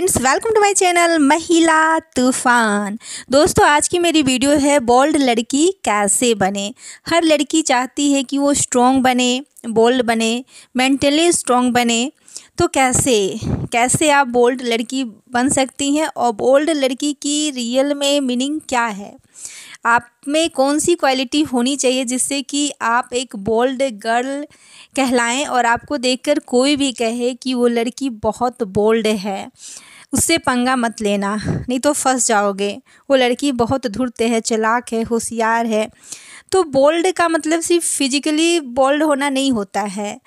friends welcome to my channel Mahila Toofan दोस्तों आज की मेरी वीडियो है बोल्ड लड़की कैसे बने हर लड़की चाहती है कि वो स्ट्रॉन्ग बने बोल्ड बने मेंटली स्ट्रॉन्ग बने तो कैसे कैसे आप बोल्ड लड़की बन सकती हैं और बोल्ड लड़की की रियल में मीनिंग क्या है आप में कौन सी क्वालिटी होनी चाहिए जिससे कि आप एक बोल्ड गर्ल कहलाएं और आपको देखकर कोई भी कहे कि वो लड़की बहुत बोल्ड है उससे पंगा मत लेना नहीं तो फंस जाओगे वो लड़की बहुत धुरते है चलाक है होशियार है तो बोल्ड का मतलब सिर्फ फिजिकली बोल्ड होना नहीं होता है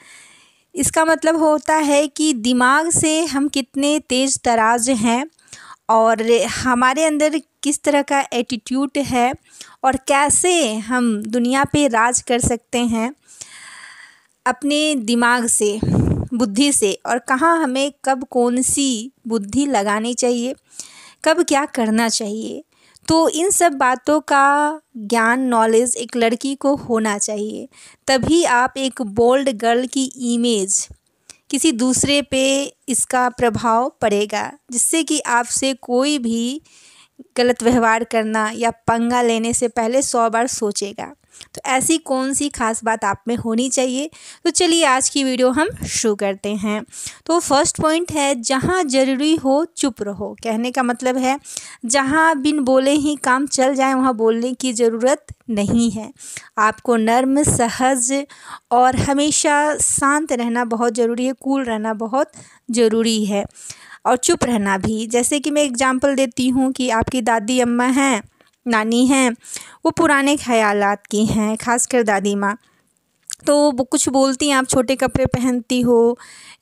इसका मतलब होता है कि दिमाग से हम कितने तेज़ तराज हैं और हमारे अंदर किस तरह का एटीट्यूड है और कैसे हम दुनिया पे राज कर सकते हैं अपने दिमाग से बुद्धि से और कहाँ हमें कब कौन सी बुद्धि लगानी चाहिए कब क्या करना चाहिए तो इन सब बातों का ज्ञान नॉलेज एक लड़की को होना चाहिए तभी आप एक बोल्ड गर्ल की इमेज किसी दूसरे पे इसका प्रभाव पड़ेगा जिससे कि आपसे कोई भी गलत व्यवहार करना या पंगा लेने से पहले सौ बार सोचेगा तो ऐसी कौन सी खास बात आप में होनी चाहिए तो चलिए आज की वीडियो हम शुरू करते हैं तो फर्स्ट पॉइंट है जहाँ ज़रूरी हो चुप रहो कहने का मतलब है जहाँ बिन बोले ही काम चल जाए वहाँ बोलने की ज़रूरत नहीं है आपको नर्म सहज और हमेशा शांत रहना बहुत ज़रूरी है कूल रहना बहुत ज़रूरी है और चुप रहना भी जैसे कि मैं एग्ज़ाम्पल देती हूँ कि आपकी दादी अम्मा हैं नानी हैं वो पुराने ख्याल की हैं खासकर दादी माँ तो वो कुछ बोलती हैं आप छोटे कपड़े पहनती हो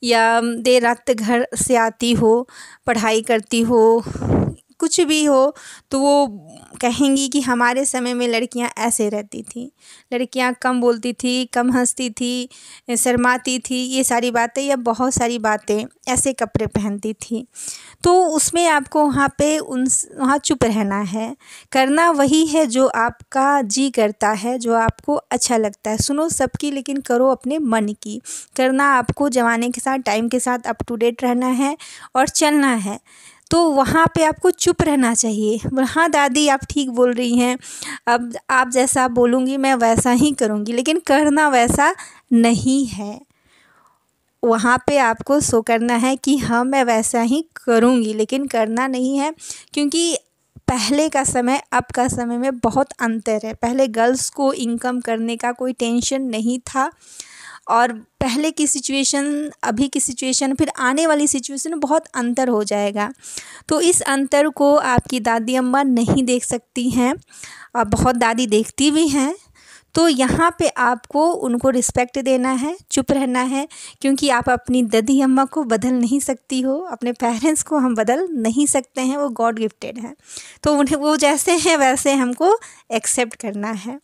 या देर रात घर से आती हो पढ़ाई करती हो कुछ भी हो तो वो कहेंगी कि हमारे समय में लड़कियां ऐसे रहती थी लड़कियां कम बोलती थी कम हंसती थी शर्माती थी ये सारी बातें या बहुत सारी बातें ऐसे कपड़े पहनती थी तो उसमें आपको वहाँ पे उन वहाँ चुप रहना है करना वही है जो आपका जी करता है जो आपको अच्छा लगता है सुनो सबकी लेकिन करो अपने मन की करना आपको जमाने के साथ टाइम के साथ अप टू डेट रहना है और चलना है तो वहाँ पे आपको चुप रहना चाहिए हाँ दादी आप ठीक बोल रही हैं अब आप जैसा बोलूँगी मैं वैसा ही करूँगी लेकिन करना वैसा नहीं है वहाँ पे आपको सो करना है कि हाँ मैं वैसा ही करूँगी लेकिन करना नहीं है क्योंकि पहले का समय अब का समय में बहुत अंतर है पहले गर्ल्स को इनकम करने का कोई टेंशन नहीं था और पहले की सिचुएशन अभी की सिचुएशन फिर आने वाली सिचुएशन में बहुत अंतर हो जाएगा तो इस अंतर को आपकी दादी अम्मा नहीं देख सकती हैं और बहुत दादी देखती भी हैं तो यहाँ पे आपको उनको रिस्पेक्ट देना है चुप रहना है क्योंकि आप अपनी दादी अम्मा को बदल नहीं सकती हो अपने पेरेंट्स को हम बदल नहीं सकते हैं वो गॉड गिफ्टेड हैं तो उन्हें वो जैसे हैं वैसे हमको एक्सेप्ट करना है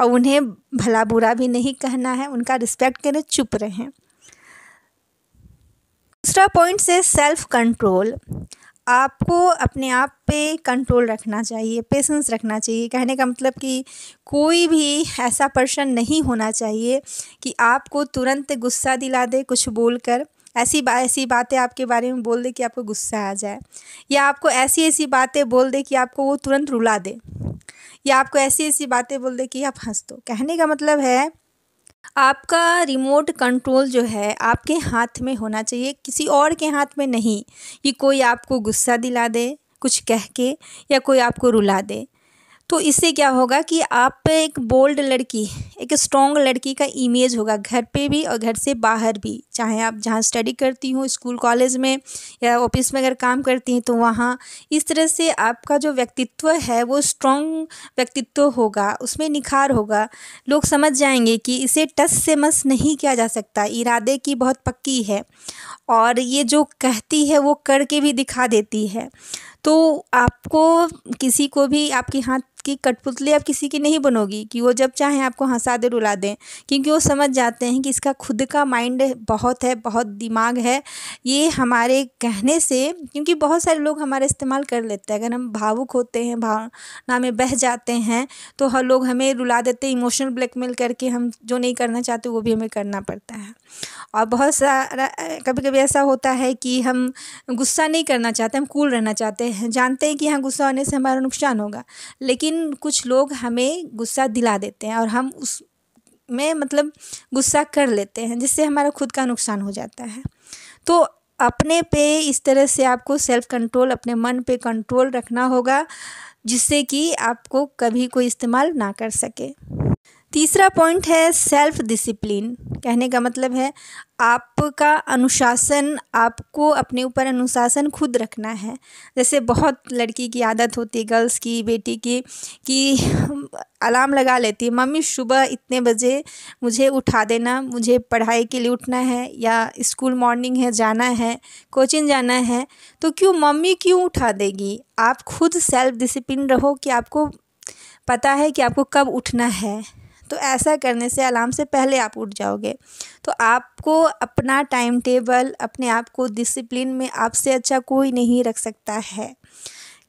और उन्हें भला बुरा भी नहीं कहना है उनका रिस्पेक्ट करें चुप रहें दूसरा पॉइंट से सेल्फ कंट्रोल आपको अपने आप पे कंट्रोल रखना चाहिए पेशेंस रखना चाहिए कहने का मतलब कि कोई भी ऐसा पर्सन नहीं होना चाहिए कि आपको तुरंत गुस्सा दिला दे कुछ बोलकर ऐसी बा ऐसी बातें आपके बारे में बोल दे कि आपको गुस्सा आ जाए या आपको ऐसी ऐसी बातें बोल दे कि आपको वो तुरंत रुला दे या आपको ऐसी ऐसी बातें बोल दे कि आप हंस दो कहने का मतलब है आपका रिमोट कंट्रोल जो है आपके हाथ में होना चाहिए किसी और के हाथ में नहीं कि कोई आपको गुस्सा दिला दे कुछ कह के या कोई आपको रुला दे तो इससे क्या होगा कि आप एक बोल्ड लड़की एक स्ट्रॉन्ग लड़की का इमेज होगा घर पे भी और घर से बाहर भी चाहे आप जहाँ स्टडी करती हो स्कूल कॉलेज में या ऑफिस में अगर काम करती हैं तो वहाँ इस तरह से आपका जो व्यक्तित्व है वो स्ट्रॉन्ग व्यक्तित्व होगा उसमें निखार होगा लोग समझ जाएंगे कि इसे टस से मस नहीं किया जा सकता इरादे की बहुत पक्की है और ये जो कहती है वो करके भी दिखा देती है तो आपको किसी को भी आपके हाथ आपकी कठपुतली आप किसी की नहीं बनोगी कि वो जब चाहें आपको हंसा दे रुला दें क्योंकि वो समझ जाते हैं कि इसका खुद का माइंड बहुत है बहुत दिमाग है ये हमारे कहने से क्योंकि बहुत सारे लोग हमारा इस्तेमाल कर लेते हैं अगर हम भावुक होते हैं भावना में बह जाते हैं तो हर लोग हमें रुला देते हैं इमोशनल ब्लैकमेल करके हम जो नहीं करना चाहते वो भी हमें करना पड़ता है और बहुत सारा कभी कभी ऐसा होता है कि हम गुस्सा नहीं करना चाहते हम कूल रहना चाहते हैं जानते हैं कि हाँ गुस्सा होने से हमारा नुकसान होगा लेकिन कुछ लोग हमें गुस्सा दिला देते हैं और हम उस में मतलब गुस्सा कर लेते हैं जिससे हमारा खुद का नुकसान हो जाता है तो अपने पे इस तरह से आपको सेल्फ कंट्रोल अपने मन पे कंट्रोल रखना होगा जिससे कि आपको कभी कोई इस्तेमाल ना कर सके तीसरा पॉइंट है सेल्फ डिसिप्लिन कहने का मतलब है आपका अनुशासन आपको अपने ऊपर अनुशासन खुद रखना है जैसे बहुत लड़की की आदत होती है गर्ल्स की बेटी की कि अलार्म लगा लेती है मम्मी सुबह इतने बजे मुझे उठा देना मुझे पढ़ाई के लिए उठना है या स्कूल मॉर्निंग है जाना है कोचिंग जाना है तो क्यों मम्मी क्यों उठा देगी आप खुद सेल्फ डिसिप्लिन रहो कि आपको पता है कि आपको कब उठना है तो ऐसा करने से अलार्म से पहले आप उठ जाओगे तो आपको अपना टाइम टेबल अपने आप को डिसिप्लिन में आपसे अच्छा कोई नहीं रख सकता है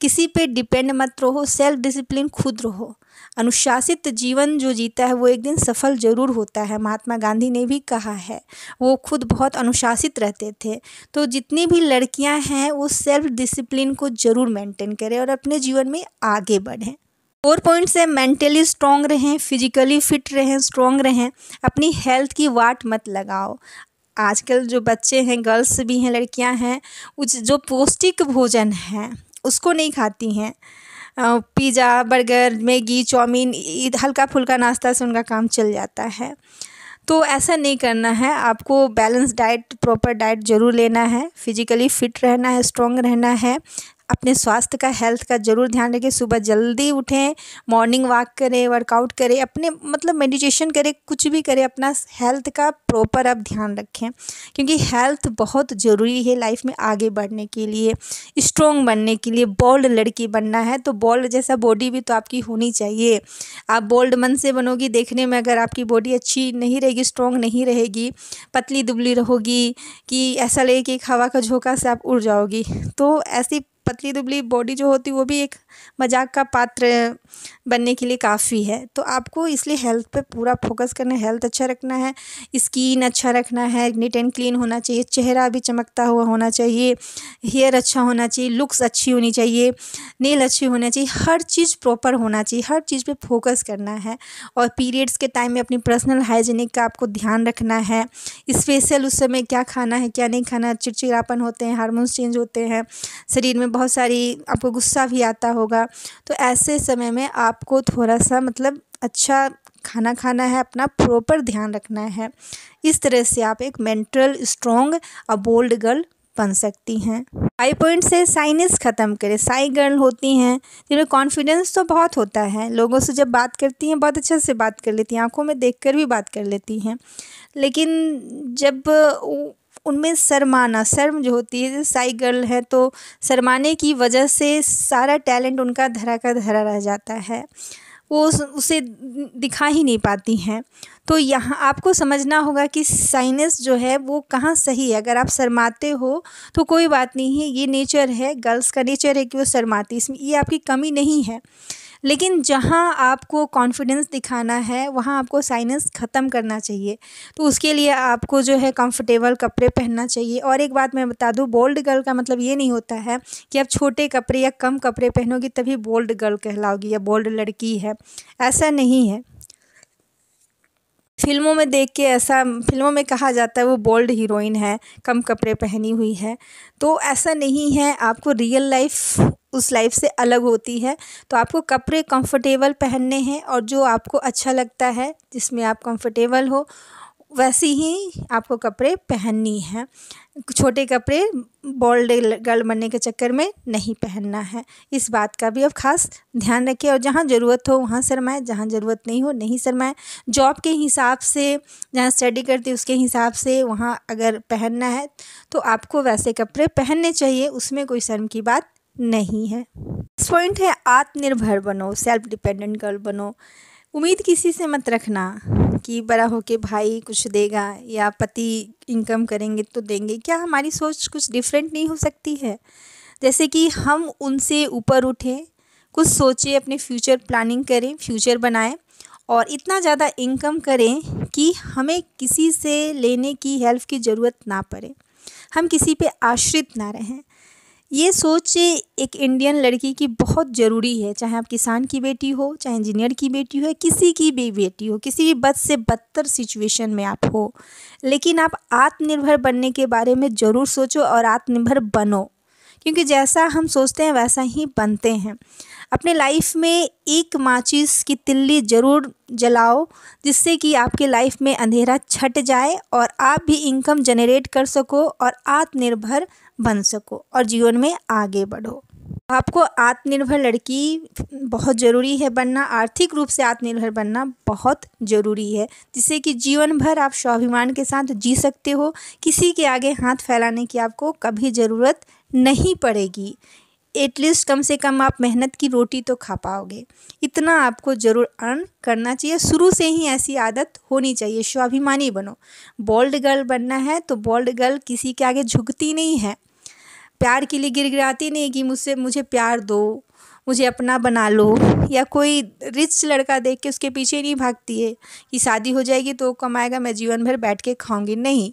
किसी पे डिपेंड मत रहो सेल्फ डिसिप्लिन खुद रहो अनुशासित जीवन जो जीता है वो एक दिन सफल जरूर होता है महात्मा गांधी ने भी कहा है वो खुद बहुत अनुशासित रहते थे तो जितनी भी लड़कियां हैं वो सेल्फ डिसिप्लिन को ज़रूर मेंटेन करें और अपने जीवन में आगे बढ़ें फोर पॉइंट्स है मेंटली स्ट्रांग रहें फिजिकली फिट रहें स्ट्रांग रहें अपनी हेल्थ की वाट मत लगाओ आजकल जो बच्चे हैं गर्ल्स भी हैं लड़कियां हैं उस जो पौष्टिक भोजन है उसको नहीं खाती हैं पिज़्ज़ा बर्गर मैगी चाउमीन हल्का फुल्का नाश्ता से उनका काम चल जाता है तो ऐसा नहीं करना है आपको बैलेंस डाइट प्रॉपर डाइट ज़रूर लेना है फिजिकली फिट रहना है स्ट्रॉन्ग रहना है अपने स्वास्थ्य का हेल्थ का ज़रूर ध्यान रखें सुबह जल्दी उठें मॉर्निंग वॉक करें वर्कआउट करें अपने मतलब मेडिटेशन करें कुछ भी करें अपना हेल्थ का प्रॉपर आप ध्यान रखें क्योंकि हेल्थ बहुत ज़रूरी है लाइफ में आगे बढ़ने के लिए स्ट्रॉन्ग बनने के लिए बोल्ड लड़की बनना है तो बोल्ड जैसा बॉडी भी तो आपकी होनी चाहिए आप बोल्ड मन से बनोगी देखने में अगर आपकी बॉडी अच्छी नहीं रहेगी स्ट्रॉन्ग नहीं रहेगी पतली दुबली रहोगी कि ऐसा लगे कि हवा का झोंका से आप उड़ जाओगी तो ऐसी पतली दुबली बॉडी जो होती वो भी एक मजाक का पात्र बनने के लिए काफ़ी है तो आपको इसलिए हेल्थ पे पूरा फोकस करना है हेल्थ अच्छा रखना है स्किन अच्छा रखना है नीट एंड क्लीन होना चाहिए चेहरा भी चमकता हुआ होना चाहिए हेयर अच्छा होना चाहिए लुक्स अच्छी होनी चाहिए नेल अच्छी होना चाहिए हर चीज़ प्रॉपर होना चाहिए हर चीज़ पर फोकस करना है और पीरियड्स के टाइम में अपनी पर्सनल हाइजीनिक का आपको ध्यान रखना है स्पेशल उस समय क्या खाना है क्या नहीं खाना चिड़चिड़ापन होते हैं हारमोन्स चेंज होते हैं शरीर में बहुत बहुत सारी आपको गुस्सा भी आता होगा तो ऐसे समय में आपको थोड़ा सा मतलब अच्छा खाना खाना है अपना प्रॉपर ध्यान रखना है इस तरह से आप एक मेंटल स्ट्रॉन्ग और बोल्ड गर्ल बन सकती हैं आई पॉइंट से साइनस ख़त्म करें साई गर्ल होती हैं जिनमें कॉन्फिडेंस तो बहुत होता है लोगों से जब बात करती हैं बहुत अच्छे से बात कर लेती हैं आंखों में देखकर भी बात कर लेती हैं लेकिन जब उनमें शर्माना शर्म जो होती है साई गर्ल है तो शर्माने की वजह से सारा टैलेंट उनका धरा का धरा रह जाता है वो उसे दिखा ही नहीं पाती हैं तो यहाँ आपको समझना होगा कि साइनस जो है वो कहाँ सही है अगर आप शर्माते हो तो कोई बात नहीं है ये नेचर है गर्ल्स का नेचर है कि वो शर्माती इसमें ये आपकी कमी नहीं है लेकिन जहाँ आपको कॉन्फिडेंस दिखाना है वहाँ आपको साइनस ख़त्म करना चाहिए तो उसके लिए आपको जो है कंफर्टेबल कपड़े पहनना चाहिए और एक बात मैं बता दूँ बोल्ड गर्ल का मतलब ये नहीं होता है कि आप छोटे कपड़े या कम कपड़े पहनोगी तभी बोल्ड गर्ल कहलाओगी या बोल्ड लड़की है ऐसा नहीं है फिल्मों में देख के ऐसा फिल्मों में कहा जाता है वो बोल्ड हीरोइन है कम कपड़े पहनी हुई है तो ऐसा नहीं है आपको रियल लाइफ उस लाइफ से अलग होती है तो आपको कपड़े कंफर्टेबल पहनने हैं और जो आपको अच्छा लगता है जिसमें आप कंफर्टेबल हो वैसे ही आपको कपड़े पहननी है छोटे कपड़े बॉल्ड गर्ल बनने के चक्कर में नहीं पहनना है इस बात का भी अब खास ध्यान रखें और जहाँ ज़रूरत हो वहाँ शरमाएँ जहाँ ज़रूरत नहीं हो नहीं शरमाएँ जॉब के हिसाब से जहाँ स्टडी करती उसके हिसाब से वहाँ अगर पहनना है तो आपको वैसे कपड़े पहनने चाहिए उसमें कोई शर्म की बात नहीं है नेक्स्ट पॉइंट है आत्मनिर्भर बनो सेल्फ डिपेंडेंट गर्ल बनो उम्मीद किसी से मत रखना कि बड़ा होके भाई कुछ देगा या पति इनकम करेंगे तो देंगे क्या हमारी सोच कुछ डिफरेंट नहीं हो सकती है जैसे कि हम उनसे ऊपर उठें कुछ सोचें अपने फ्यूचर प्लानिंग करें फ्यूचर बनाएं और इतना ज़्यादा इनकम करें कि हमें किसी से लेने की हेल्प की ज़रूरत ना पड़े हम किसी पे आश्रित ना रहें ये सोच एक इंडियन लड़की की बहुत ज़रूरी है चाहे आप किसान की बेटी हो चाहे इंजीनियर की बेटी हो किसी की भी बेटी हो किसी भी बद से बदतर सिचुएशन में आप हो लेकिन आप आत्मनिर्भर बनने के बारे में ज़रूर सोचो और आत्मनिर्भर बनो क्योंकि जैसा हम सोचते हैं वैसा ही बनते हैं अपने लाइफ में एक माचिस की तिल्ली ज़रूर जलाओ जिससे कि आपके लाइफ में अंधेरा छट जाए और आप भी इनकम जनरेट कर सको और आत्मनिर्भर बन सको और जीवन में आगे बढ़ो आपको आत्मनिर्भर लड़की बहुत ज़रूरी है बनना आर्थिक रूप से आत्मनिर्भर बनना बहुत ज़रूरी है जिससे कि जीवन भर आप स्वाभिमान के साथ जी सकते हो किसी के आगे हाथ फैलाने की आपको कभी ज़रूरत नहीं पड़ेगी एटलीस्ट कम से कम आप मेहनत की रोटी तो खा पाओगे इतना आपको ज़रूर अर्न करना चाहिए शुरू से ही ऐसी आदत होनी चाहिए स्वाभिमानी बनो बोल्ड गर्ल बनना है तो बोल्ड गर्ल किसी के आगे झुकती नहीं है प्यार के लिए गिरगिराती नहीं कि मुझसे मुझे प्यार दो मुझे अपना बना लो या कोई रिच लड़का देख के उसके पीछे नहीं भागती है कि शादी हो जाएगी तो वो कमाएगा मैं जीवन भर बैठ के खाऊंगी नहीं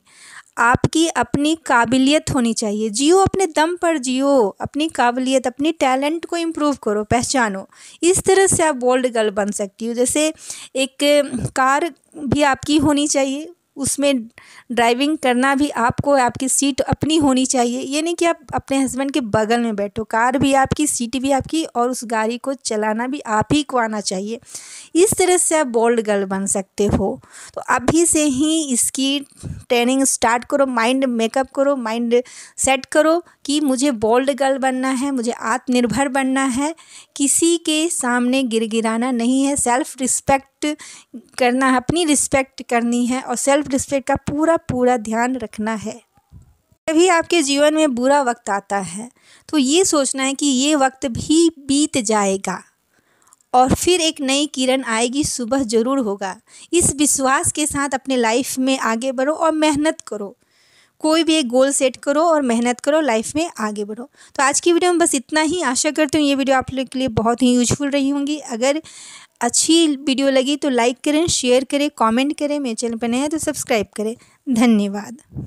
आपकी अपनी काबिलियत होनी चाहिए जियो अपने दम पर जियो अपनी काबिलियत अपनी टैलेंट को इम्प्रूव करो पहचानो इस तरह से आप बोल्ड गर्ल बन सकती हो जैसे एक कार भी आपकी होनी चाहिए उसमें ड्राइविंग करना भी आपको आपकी सीट अपनी होनी चाहिए ये नहीं कि आप अपने हस्बैंड के बगल में बैठो कार भी आपकी सीट भी आपकी और उस गाड़ी को चलाना भी आप ही को आना चाहिए इस तरह से आप बोल्ड गर्ल बन सकते हो तो अभी से ही इसकी ट्रेनिंग स्टार्ट करो माइंड मेकअप करो माइंड सेट करो कि मुझे बोल्ड गर्ल बनना है मुझे आत्मनिर्भर बनना है किसी के सामने गिर गिराना नहीं है सेल्फ रिस्पेक्ट करना है अपनी रिस्पेक्ट करनी है और सेल्फ रिस्पेक्ट का पूरा पूरा ध्यान रखना है कभी आपके जीवन में बुरा वक्त आता है तो ये सोचना है कि ये वक्त भी बीत जाएगा और फिर एक नई किरण आएगी सुबह ज़रूर होगा इस विश्वास के साथ अपने लाइफ में आगे बढ़ो और मेहनत करो कोई भी एक गोल सेट करो और मेहनत करो लाइफ में आगे बढ़ो तो आज की वीडियो में बस इतना ही आशा करती हूँ ये वीडियो आप लोग के लिए बहुत ही यूजफुल रही होंगी अगर अच्छी वीडियो लगी तो लाइक करें शेयर करें कमेंट करें मेरे चैनल पर नए हैं तो सब्सक्राइब करें धन्यवाद